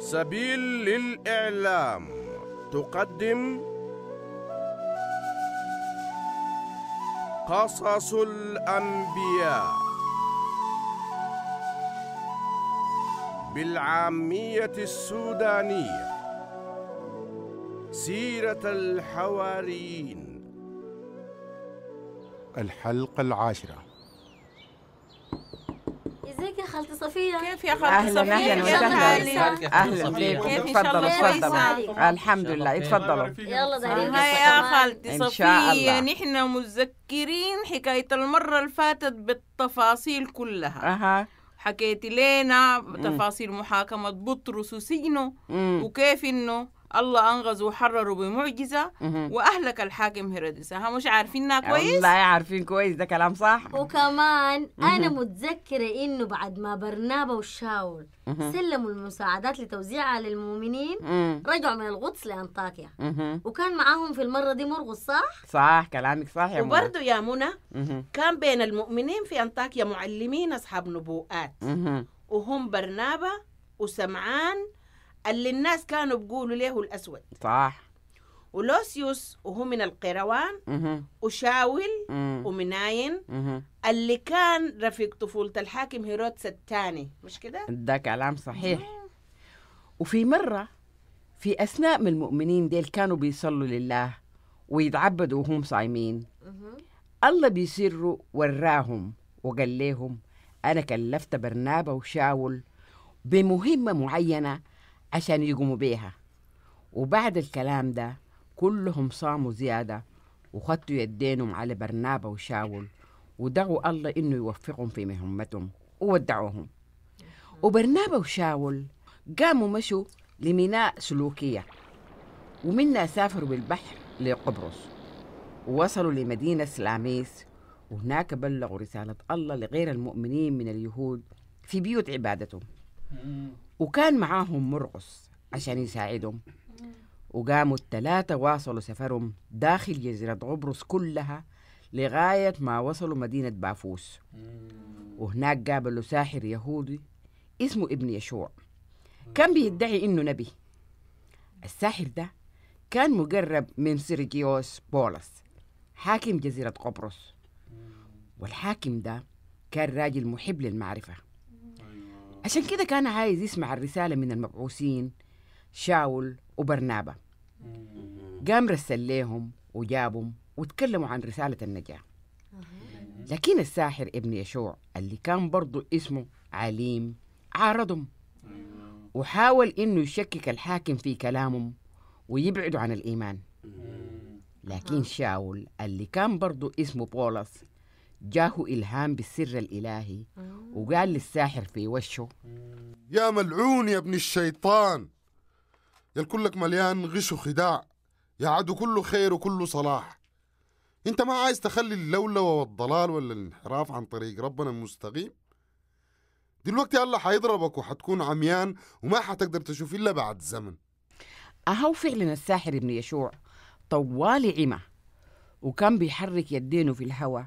سبيل للإعلام تقدم قصص الأنبياء بالعامية السودانية سيرة الحواريين الحلقة العاشرة صفية كيف يا خالتي صفية؟ أهلا وسهلا أهلا بيكم تفضلوا تفضلوا الحمد لله تفضلوا يلا ده يا خالتي صفية نحن متذكرين حكاية المرة اللي فاتت بالتفاصيل كلها أها حكيتي لنا تفاصيل محاكمة بطرس وسجنه وكيف إنه الله انقذ وحرره بمعجزه واهلك الحاكم هيرودس ها مش عارفيننا كويس والله عارفين كويس ده كلام صح وكمان انا متذكره انه بعد ما برنابا وشاول سلموا المساعدات لتوزيعها للمؤمنين رجعوا من القدس لانطاكيا وكان معاهم في المره دي مرقس صح صح كلامك صح يا منى وبرضه يا منى كان بين المؤمنين في انطاكيا معلمين اصحاب نبوءات وهم برنابا وسمعان اللي الناس كانوا بيقولوا هو الأسود صح ولوسيوس وهو من القيروان وشاول ومناين اللي كان رفيق طفولة الحاكم هيرودس الثاني مش كده؟ ده كلام صحيح وفي مرة في أثناء من المؤمنين ديل كانوا بيصلوا لله ويتعبدوا وهم صايمين الله بيسروا وراهم وقال لهم أنا كلفت برنابا وشاول بمهمة معينة عشان يقوموا بيها وبعد الكلام ده كلهم صاموا زيادة وخطوا يدينهم على برنابا وشاول ودعوا الله إنه يوفقهم في مهمتهم وودعوهم وبرنابا وشاول قاموا مشوا لميناء سلوكية ومنها سافروا بالبحر لقبرص ووصلوا لمدينة سلاميس وهناك بلغوا رسالة الله لغير المؤمنين من اليهود في بيوت عبادتهم وكان معاهم مرقص عشان يساعدهم وقاموا الثلاثة واصلوا سفرهم داخل جزيرة قبرص كلها لغاية ما وصلوا مدينة بافوس وهناك قابلوا ساحر يهودي اسمه ابن يشوع كان بيدعي إنه نبي الساحر ده كان مقرب من سيرجيوس بولس حاكم جزيرة قبرص والحاكم ده كان راجل محب للمعرفة عشان كده كان عايز يسمع الرسالة من المبعوثين شاول وبرنابة قام رسل ليهم وجابهم وتكلموا عن رسالة النجاة لكن الساحر ابن يشوع اللي كان برضه اسمه عليم عارضهم وحاول إنه يشكك الحاكم في كلامهم ويبعدوا عن الإيمان لكن آه. شاول اللي كان برضه اسمه بولس جاه إلهام بالسر الإلهي آه. وقال للساحر في وشه يا ملعون يا ابن الشيطان يا كلك مليان غش وخداع يا عدو كله خير وكله صلاح انت ما عايز تخلي اللولوة والضلال ولا الانحراف عن طريق ربنا المستقيم دلوقتي الله حيضربك وحتكون عميان وما حتقدر تشوف إلا بعد زمن أهو فعلا الساحر ابن يشوع طوال عمى وكان بيحرك يدينه في الهواء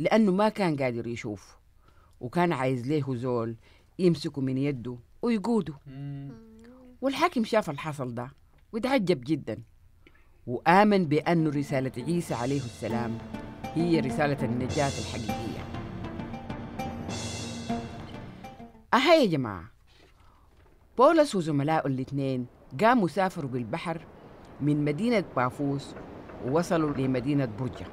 لأنه ما كان قادر يشوف وكان عايز ليه زول يمسكه من يده ويقوده والحاكم شاف الحصل ده وتعجب جدا وآمن بأن رسالة عيسى عليه السلام هي رسالة النجاة الحقيقية أها يا جماعة بولس وزملائه الاثنين قاموا سافروا بالبحر من مدينة بافوس ووصلوا لمدينة برجة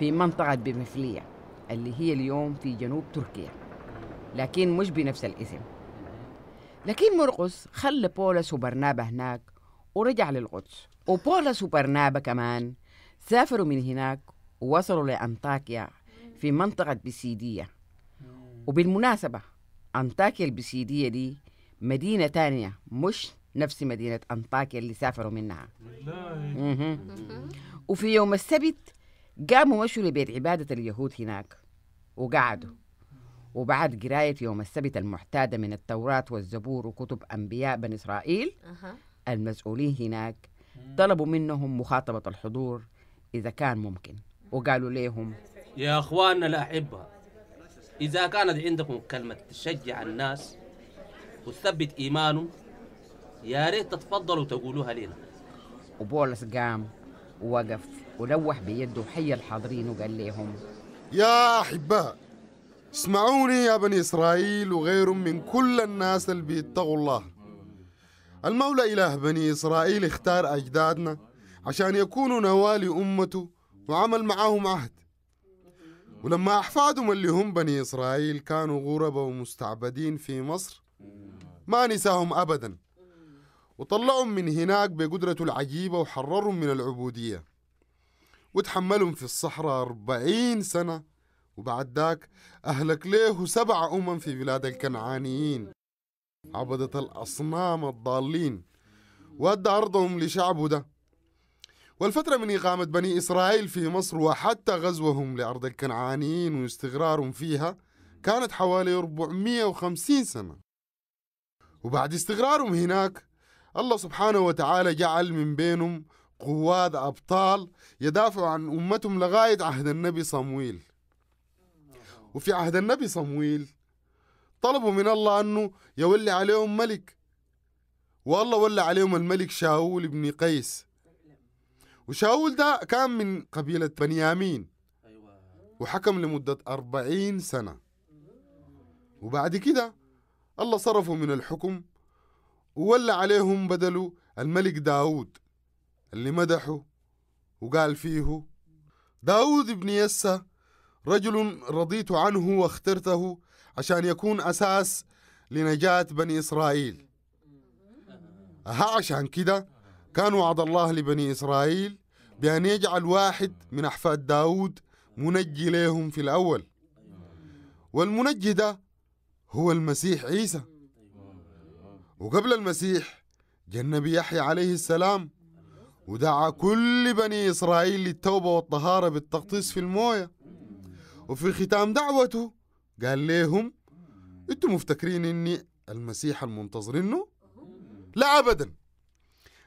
في منطقة بمثلية اللي هي اليوم في جنوب تركيا لكن مش بنفس الاسم لكن مرقس خلى بولس وبرنابا هناك ورجع للقدس وبولس وبرنابا كمان سافروا من هناك ووصلوا لأنطاكيا في منطقة بسيدية وبالمناسبة أنطاكيا البسيدية دي مدينة تانية مش نفس مدينة أنطاكيا اللي سافروا منها وفي يوم السبت قاموا مشوا لبيت عبادة اليهود هناك وقعدوا وبعد قراية يوم السبت المعتادة من التوراة والزبور وكتب أنبياء بني إسرائيل أه. المسؤولين هناك طلبوا منهم مخاطبة الحضور إذا كان ممكن وقالوا لهم يا أخواننا الأحبة إذا كانت عندكم كلمة تشجع الناس وتثبت إيمانهم يا ريت تتفضلوا تقولوها لنا وبولس قام ووقف ولوح بيده حي الحاضرين وقال لهم يا أحباء اسمعوني يا بني إسرائيل وغيرهم من كل الناس اللي بيتقوا الله المولى إله بني إسرائيل اختار أجدادنا عشان يكونوا نوالي أمته وعمل معاهم عهد ولما أحفادهم اللي هم بني إسرائيل كانوا غرباء ومستعبدين في مصر ما نساهم أبدا وطلعهم من هناك بقدرته العجيبة وحررهم من العبودية وتحملهم في الصحراء أربعين سنة وبعد ذاك أهلك ليه سبع أمم في بلاد الكنعانيين عبدت الأصنام الضالين وأدى أرضهم لشعبه ده والفترة من إقامة بني إسرائيل في مصر وحتى غزوهم لأرض الكنعانيين واستقرارهم فيها كانت حوالي 450 سنة وبعد استقرارهم هناك الله سبحانه وتعالى جعل من بينهم قواد أبطال يدافعوا عن أمتهم لغاية عهد النبي صمويل وفي عهد النبي صمويل طلبوا من الله أنه يولي عليهم ملك والله ولى عليهم الملك شاول بن قيس وشاول ده كان من قبيلة بنيامين وحكم لمدة أربعين سنة وبعد كده الله صرفه من الحكم وولى عليهم بدلوا الملك داود اللي مدحه وقال فيه داود بن يسى رجل رضيت عنه واخترته عشان يكون أساس لنجاة بني إسرائيل ها عشان كده كان وعد الله لبني إسرائيل بأن يجعل واحد من أحفاد داود منجي لهم في الأول والمنجي ده هو المسيح عيسى وقبل المسيح جنبي النبي يحيى عليه السلام ودعا كل بني إسرائيل للتوبة والطهارة بالتغطيس في الموية وفي ختام دعوته قال لهم انتم مفتكرين اني المسيح المنتظرينه لا ابدا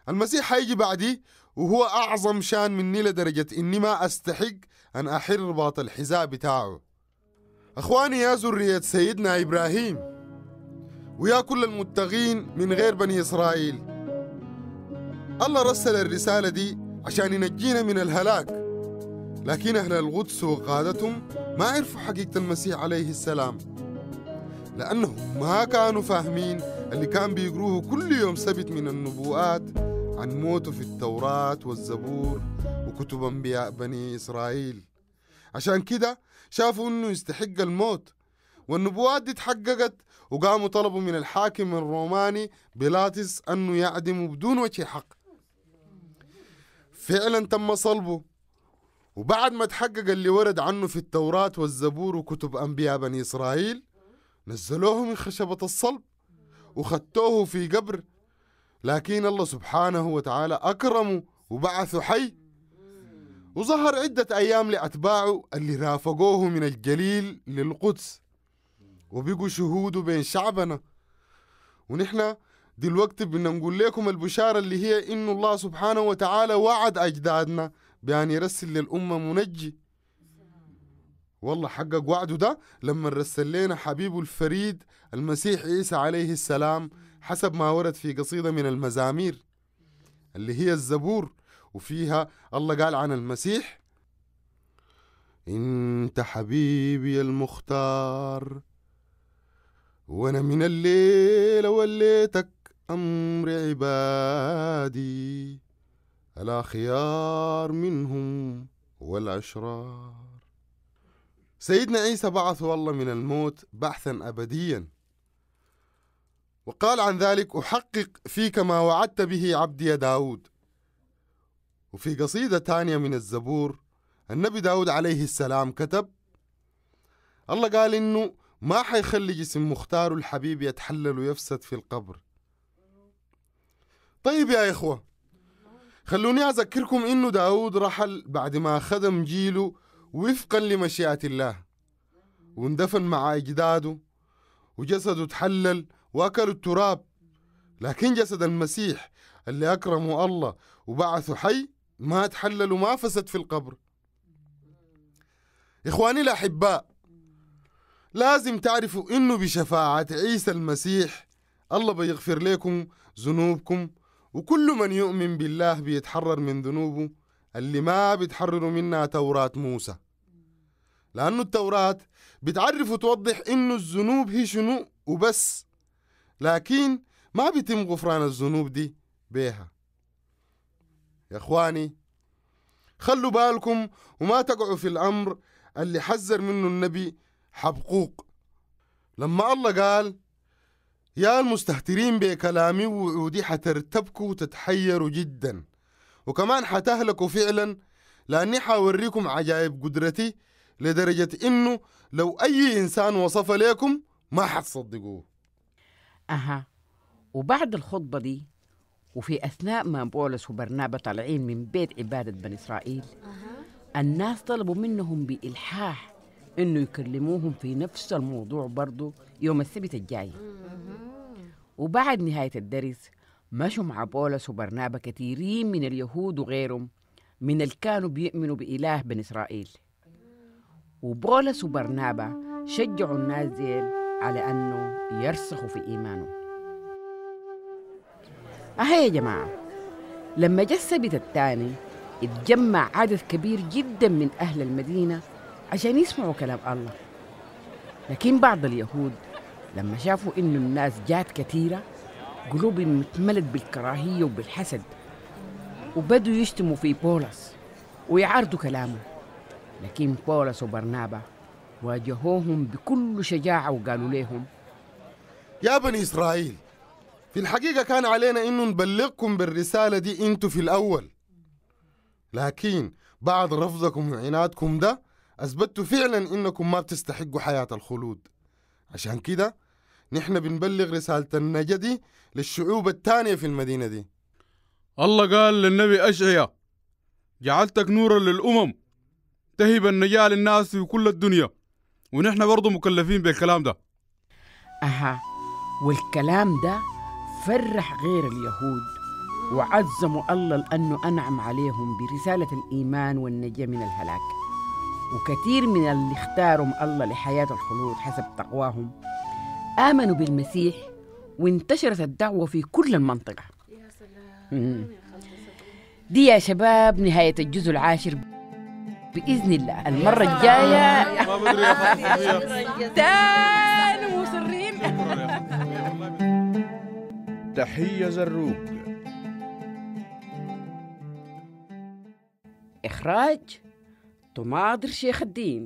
المسيح هيجي بعدي وهو اعظم شان مني لدرجة اني ما استحق ان احر رباط الحذاء بتاعه اخواني يا ذرية سيدنا ابراهيم ويا كل المتقين من غير بني اسرائيل الله رسل الرسالة دي عشان ينجينا من الهلاك لكن أهل القدس وقادتهم ما عرفوا حقيقة المسيح عليه السلام لأنهم ما كانوا فاهمين اللي كان بيقروه كل يوم سبت من النبوءات عن موته في التوراة والزبور وكتب أنبياء بني إسرائيل عشان كده شافوا أنه يستحق الموت والنبوءات دي اتحققت وقاموا طلبوا من الحاكم الروماني بيلاتس أنه يعدمه بدون وجه حق فعلا تم صلبه وبعد ما تحقق اللي ورد عنه في التوراة والزبور وكتب أنبياء بني إسرائيل نزلوه من خشبة الصلب وخدتوه في قبر لكن الله سبحانه وتعالى أكرمه وبعثه حي وظهر عدة أيام لأتباعه اللي رافقوه من الجليل للقدس وبقوا شهود بين شعبنا ونحن دلوقتي بدنا نقول لكم البشارة اللي هي إنه الله سبحانه وتعالى وعد أجدادنا بأن يرسل للأمة منجي والله حقق وعده ده لما رسل لنا حبيبه الفريد المسيح عيسى عليه السلام حسب ما ورد في قصيدة من المزامير اللي هي الزبور وفيها الله قال عن المسيح انت حبيبي المختار وانا من الليل وليتك أمر عبادي الأخيار منهم والأشرار سيدنا عيسى بعثه الله من الموت بحثا أبديا وقال عن ذلك أحقق فيك ما وعدت به عبدي داود وفي قصيدة تانية من الزبور النبي داود عليه السلام كتب الله قال إنه ما حيخلي جسم مختاره الحبيب يتحلل ويفسد في القبر طيب يا إخوة خلوني أذكركم إنه داود رحل بعد ما خدم جيله وفقا لمشيئة الله واندفن مع أجداده وجسده تحلل وأكلوا التراب لكن جسد المسيح اللي أكرمه الله وبعثه حي ما تحلل وما فسد في القبر إخواني الأحباء لازم تعرفوا إنه بشفاعة عيسى المسيح الله بيغفر لكم ذنوبكم وكل من يؤمن بالله بيتحرر من ذنوبه اللي ما بيتحرروا منها توراة موسى لأن التوراة بتعرف وتوضح إنه الذنوب هي شنو وبس لكن ما بيتم غفران الذنوب دي بيها يا إخواني خلوا بالكم وما تقعوا في الأمر اللي حذر منه النبي حبقوق لما الله قال يا المستهترين بكلامي وعودي حترتبكوا وتتحيروا جدا وكمان حتهلكوا فعلا لأني حاوريكم عجائب قدرتي لدرجة إنه لو أي إنسان وصف ليكم ما حتصدقوه أها وبعد الخطبة دي وفي أثناء ما بولس وبرنابة طالعين من بيت عبادة بني إسرائيل أه. الناس طلبوا منهم بإلحاح إنه يكلموهم في نفس الموضوع برضو يوم السبت الجاي أه. وبعد نهاية الدرس مشوا مع بولس وبرنابا كثيرين من اليهود وغيرهم من اللي كانوا بيؤمنوا بإله بن إسرائيل وبولس وبرنابا شجعوا النازل على أنه يرسخوا في إيمانه أهي يا جماعة لما جاء السبت الثاني اتجمع عدد كبير جدا من أهل المدينة عشان يسمعوا كلام الله لكن بعض اليهود لما شافوا إنه الناس جات كثيرة قلوبهم اتملت بالكراهية وبالحسد وبدوا يشتموا في بولس ويعارضوا كلامه لكن بولس وبرنابا واجهوهم بكل شجاعة وقالوا لهم يا بني إسرائيل في الحقيقة كان علينا إنه نبلغكم بالرسالة دي أنتوا في الأول لكن بعد رفضكم وعنادكم ده أثبتوا فعلا إنكم ما بتستحقوا حياة الخلود عشان كده نحن بنبلغ رسالة النجا دي للشعوب الثانية في المدينة دي الله قال للنبي أشعيا جعلتك نورا للأمم تهب النجاة للناس في كل الدنيا ونحن برضه مكلفين بالكلام ده أها والكلام ده فرح غير اليهود وعزموا الله لأنه أنعم عليهم برسالة الإيمان والنجاة من الهلاك وكثير من اللي اختارهم الله لحياة الخلود حسب تقواهم آمنوا بالمسيح وانتشرت الدعوة في كل المنطقة يا سلام دي يا شباب نهاية الجزء العاشر بإذن الله المرة الجاية تاني مصرين تحية زروق إخراج طماطر شيخ الدين